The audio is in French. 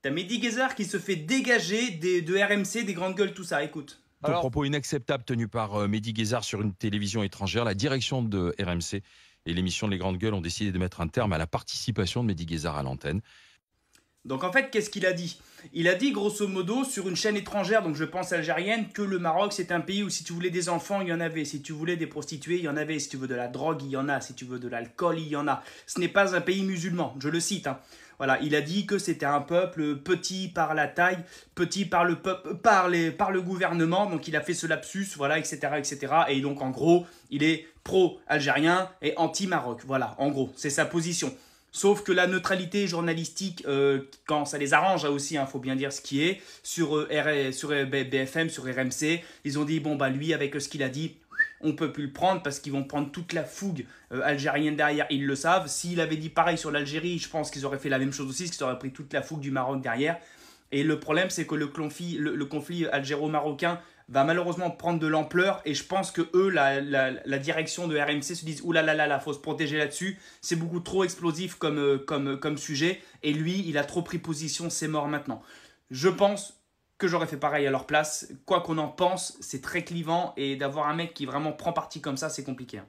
T'as Mehdi Guézard qui se fait dégager des, de RMC, des grandes gueules, tout ça. Écoute. Ton propos inacceptable tenu par euh, Mehdi Guézard sur une télévision étrangère, la direction de RMC et l'émission Les Grandes Gueules ont décidé de mettre un terme à la participation de Mehdi Guézard à l'antenne. Donc en fait, qu'est-ce qu'il a dit Il a dit grosso modo sur une chaîne étrangère, donc je pense algérienne, que le Maroc c'est un pays où si tu voulais des enfants, il y en avait, si tu voulais des prostituées, il y en avait, si tu veux de la drogue, il y en a, si tu veux de l'alcool, il y en a. Ce n'est pas un pays musulman, je le cite. Hein. Voilà, il a dit que c'était un peuple petit par la taille, petit par le peuple, par, les, par le gouvernement, donc il a fait ce lapsus, voilà, etc., etc. Et donc en gros, il est pro-algérien et anti-Maroc. Voilà, en gros, c'est sa position. Sauf que la neutralité journalistique, euh, quand ça les arrange hein, aussi, il hein, faut bien dire ce qui est, sur, euh, sur euh, BFM, sur RMC, ils ont dit, bon, bah lui, avec ce qu'il a dit, on peut plus le prendre parce qu'ils vont prendre toute la fougue algérienne derrière, ils le savent. S'il avait dit pareil sur l'Algérie, je pense qu'ils auraient fait la même chose aussi, parce qu'ils auraient pris toute la fougue du Maroc derrière. Et le problème, c'est que le, conflit, le conflit algéro-marocain va malheureusement prendre de l'ampleur et je pense que eux, la, la, direction de RMC se disent oulala, là là là, faut se protéger là-dessus, c'est beaucoup trop explosif comme, euh, comme, euh, comme sujet et lui, il a trop pris position, c'est mort maintenant. Je pense que j'aurais fait pareil à leur place. Quoi qu'on en pense, c'est très clivant et d'avoir un mec qui vraiment prend parti comme ça, c'est compliqué. Hein.